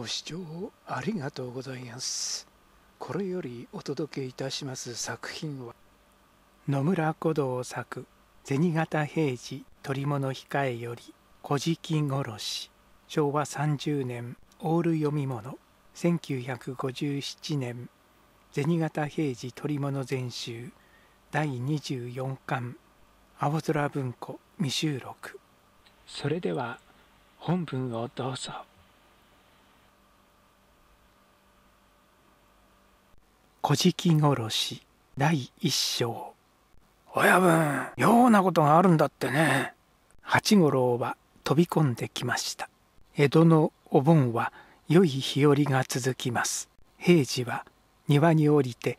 ご視聴ありがとうございます。これよりお届けいたします作品は野村古道作「銭形平次取物控え」より「古事記殺し」昭和30年オール読み物1957年銭形平次取物全集第24巻青空文庫未収録それでは本文をどうぞ。小じき殺し第一章親分妙なことがあるんだってね八五郎は飛び込んできました江戸のお盆は良い日和が続きます平次は庭に降りて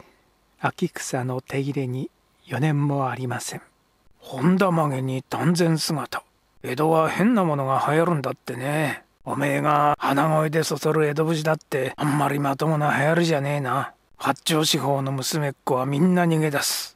秋草の手入れに余念もありません本田曲げに断然姿江戸は変なものが流行るんだってねおめえが鼻声でそそる江戸士だってあんまりまともな流行るじゃねえな八丁四方の娘っ子はみんな逃げ出す。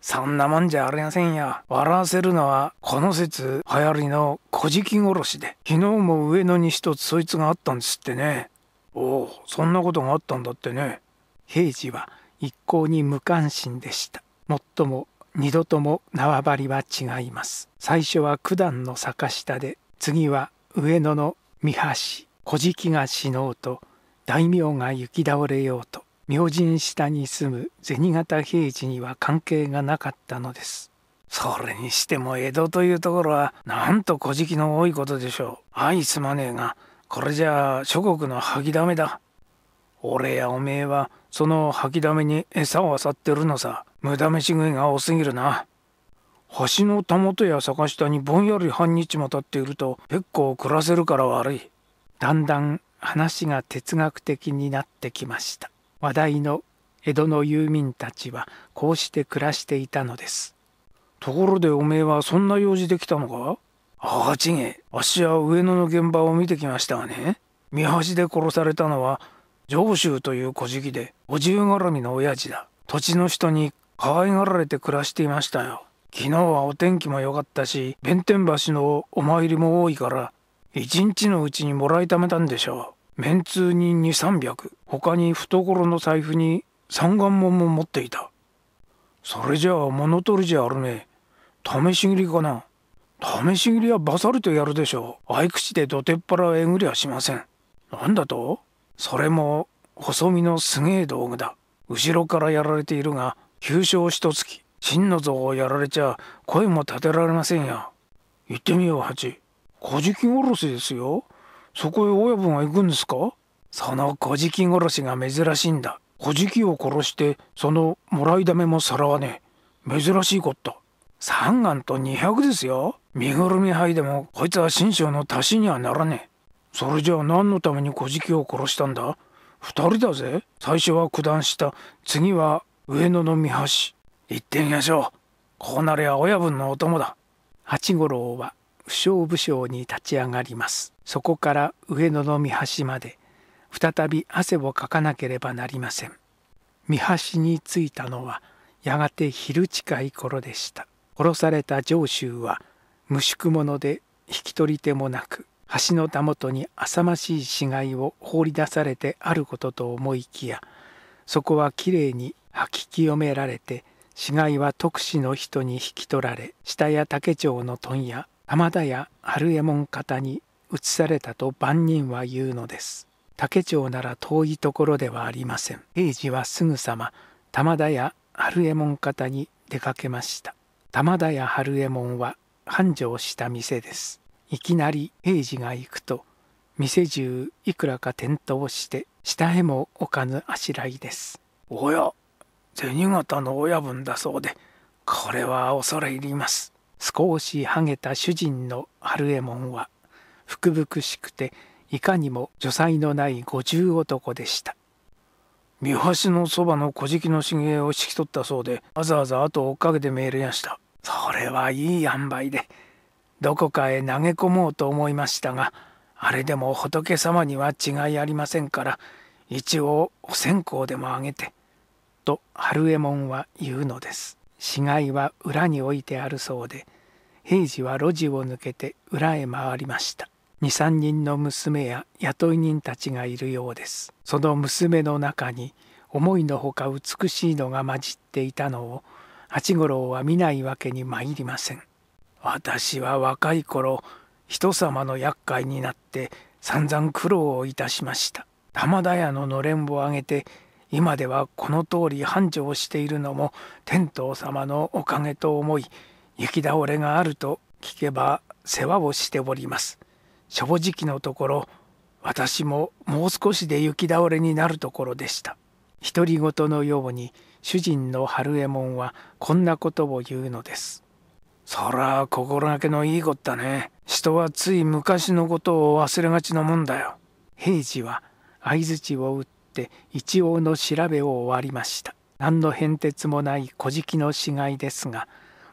そんなもんじゃありませんよ。笑わせるのは、この説流行りの小じき殺しで、昨日も上野に一つそいつがあったんですってね。おお、そんなことがあったんだってね。平次は一向に無関心でした。もっとも二度とも縄張りは違います。最初は九段の坂下で、次は上野の三橋、小じきが死のうと、大名が行き倒れようと、明神下に住む銭形平次には関係がなかったのですそれにしても江戸というところはなんと小じの多いことでしょう相すまねえがこれじゃあ諸国の吐きだめだ俺やおめえはその吐きだめに餌を漁ってるのさ無駄飯食いが多すぎるな橋のたもとや坂下にぼんやり半日も経っていると結構暮らせるから悪いだんだん話が哲学的になってきました話題の江戸の遊民たちはこうして暮らしていたのですところでおめえはそんな用事できたのかああちげあしは上野の現場を見てきましたがね三橋で殺されたのは上州という小じでお重ゅう絡みの親父だ土地の人に可愛がられて暮らしていましたよ昨日はお天気も良かったし弁天橋のお参りも多いから一日のうちにもらいためたんでしょう面通つに2300他に懐の財布に三眼門も持っていたそれじゃあ物取りじゃあるね試し切りかな試し切りはバサリとやるでしょう合い口でどてっぱらえぐりはしませんなんだとそれも細身のすげえ道具だ後ろからやられているが急所一月。き真の像をやられちゃ声も立てられませんや行ってみよう八小じき殺しですよそこへ親分は行くんですかその小じ殺しが珍しいんだ。小じを殺して、そのもらいだめもさらわねえ。珍しいこと。三眼と二百ですよ。身ぐるみい。でもこいつは新将の足しにはならねえ。それじゃあ何のために小じを殺したんだ二人だぜ。最初は九段下、次は上野の三橋。行ってみましょう。こうなりゃ親分のお供だ。八五郎は不詳武将に立ち上がりますそこから上野の見橋まで再び汗をかかなければなりません見橋に着いたのはやがて昼近い頃でした殺された上州は無宿者で引き取り手もなく橋のたもとに浅ましい死骸を放り出されてあることと思いきやそこはきれいに吐き清められて死骸は特氏の人に引き取られ下や竹町の問屋玉田や春右衛門方に移されたと万人は言うのです竹町なら遠いところではありません平次はすぐさま玉田や春右衛門方に出かけました玉田や春右衛門は繁盛した店ですいきなり平次が行くと店中いくらか転倒して下へも置かぬあしらいですおや銭形の親分だそうでこれは恐れ入ります少しはげた主人の春右衛門は福々しくていかにも女才のない五十男でした三橋のそばの小敷の茂を引き取ったそうでわざわざ後を追っかけてメールやしたそれはいい塩梅でどこかへ投げ込もうと思いましたがあれでも仏様には違いありませんから一応お線香でもあげてと春右衛門は言うのです。死骸は裏に置いてあるそうで平次は路地を抜けて裏へ回りました23人の娘や雇い人たちがいるようですその娘の中に思いのほか美しいのが混じっていたのを八五郎は見ないわけに参りません私は若い頃人様の厄介になって散々苦労をいたしました玉田屋ののれんをあげて今ではこの通り繁盛しているのも天道様のおかげと思い雪倒れがあると聞けば世話をしております。正直のところ私ももう少しで雪倒れになるところでした。独り言のように主人の春右衛門はこんなことを言うのです。そら心がけのいいこったね。人はつい昔のことを忘れがちのもんだよ。平次は相槌を打っって一応の調べを終わりました何の変哲もない「古事記」の死骸ですが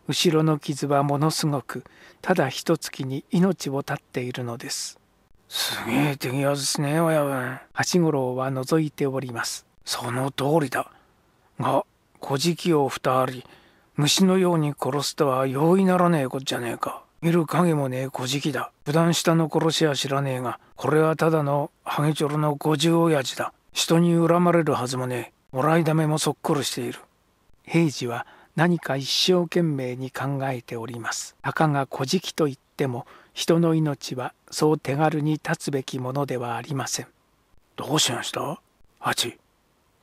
後ろの傷はものすごくただ一月に命を絶っているのですすげえ手際ですね親分八五郎は覗いておりますその通りだが古事記を二人虫のように殺すとは容易ならねえこっちゃねえか見る影もねえ古事記だ普段下の殺しは知らねえがこれはただのハゲチョロの五十親父だ人に恨まれるはずもねえもらいだめもそっこるしている平次は何か一生懸命に考えておりますたかが古事記といっても人の命はそう手軽に立つべきものではありませんどうしました八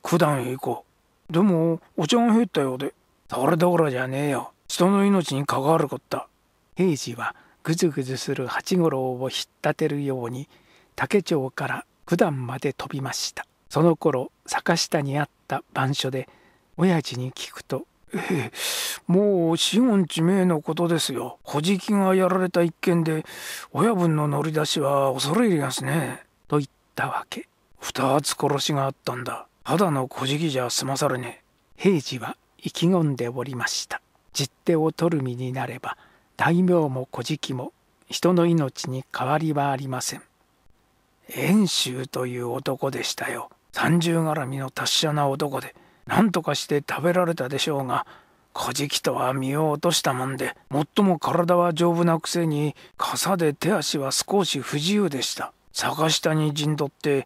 九段へ行こうでもお茶が減ったようでそれどころじゃねえよ人の命に関わることだ平次はぐずぐずする八五郎を引っ立てるように竹町から九段まで飛びましたその頃坂下にあった番所で親父に聞くと「ええもう死音知名のことですよ。小じきがやられた一件で親分の乗り出しは恐れ入りますね」と言ったわけ。二つ殺しがあったんだ。肌の小じきじゃ済まされねえ。平次は意気込んでおりました。実手を取る身になれば大名も小じきも人の命に変わりはありません。遠州という男でしたよ。三重絡みの達者な男で何とかして食べられたでしょうが小じきとは身を落としたもんで最も体は丈夫なくせに傘で手足は少し不自由でした坂下に陣取って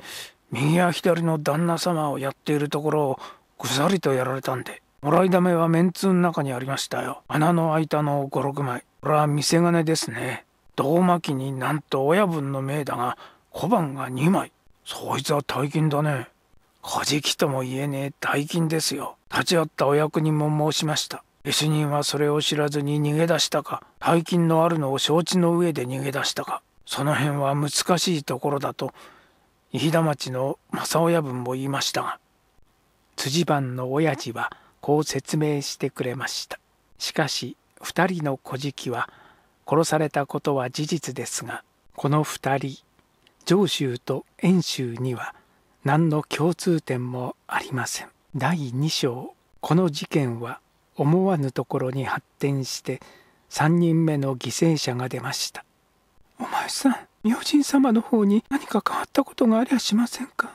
右や左の旦那様をやっているところをぐさりとやられたんでもらいだめはめんつの中にありましたよ穴の開いたの56枚これは見せ金ですね胴巻きになんと親分の命だが小判が2枚そいつは大金だね小じとも言えねえ大金ですよ。立ち会ったお役人も申しました。下手人はそれを知らずに逃げ出したか、大金のあるのを承知の上で逃げ出したか、その辺は難しいところだと、飯田町の正親分も言いましたが、辻番の親父はこう説明してくれました。しかし、二人の小じは、殺されたことは事実ですが、この二人、上州と遠州には、何の共通点もありません第2章この事件は思わぬところに発展して3人目の犠牲者が出ましたお前さん明神様の方に何か変わったことがありゃしませんか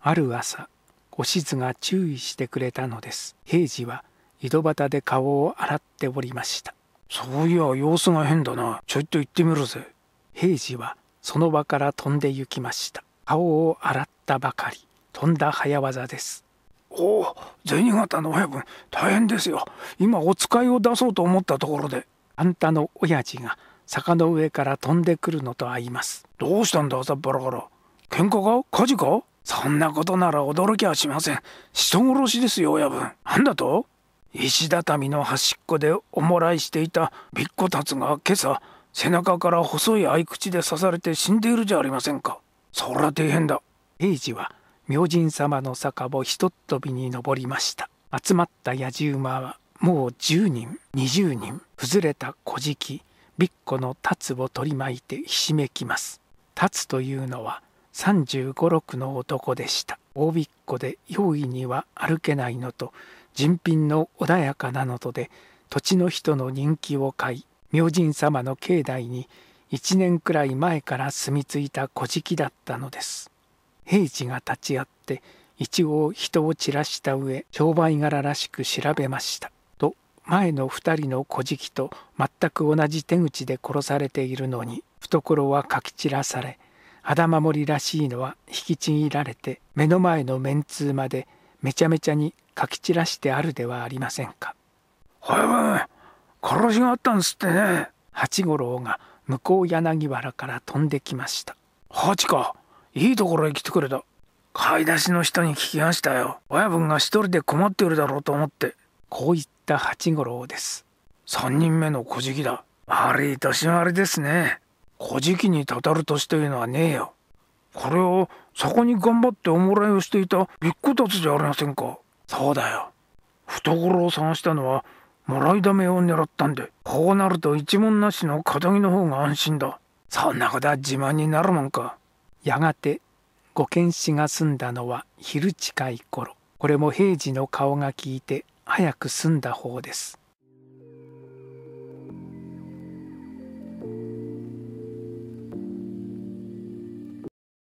ある朝おしずが注意してくれたのです平次は井戸端で顔を洗っておりましたそういや様子が変だなちょいと行ってみるぜ平次はその場から飛んで行きました顔を洗ったばかり飛んだ早業ですおお銭形の親分大変ですよ今お使いを出そうと思ったところであんたの親父が坂の上から飛んでくるのと合いますどうしたんだ朝っぱらから喧嘩か火事かそんなことなら驚きはしません人殺しですよ親分なんだと石畳の端っこでおもらいしていたびっこたつが今朝背中から細い合い口で刺されて死んでいるじゃありませんかそら大変だ平次は明神様の坂をひとっ飛びに登りました集まった野じ馬はもう10人20人崩れた小きびっこのつを取り巻いてひしめきますつというのは3 5六6の男でした大びっこで容易には歩けないのと人品の穏やかなのとで土地の人の人気を買い明神様の境内に1年くらい前から住み着いた古事記だったのです平次が立ち会って一応人を散らした上商売柄らしく調べましたと前の2人の古事記と全く同じ手口で殺されているのに懐はかき散らされ肌守りらしいのは引きちぎられて目の前の面通までめちゃめちゃにかき散らしてあるではありませんか。ほや殺しがあったんですってね。八五郎が向こう柳原から飛んできましたハチかいいところへ来てくれた買い出しの人に聞きましたよ親分が一人で困っているだろうと思ってこういった八五郎です三人目の小じだ悪い年回れですね小じにたたる年というのはねえよこれをそこに頑張っておもらいをしていた一個たつじゃありませんかそうだよ懐を探したのはもらいだめを狙ったんでこうなると一文なしの仇の方が安心だそんなことは自慢になるもんかやがて御賢士が住んだのは昼近い頃これも平次の顔が聞いて早く済んだ方です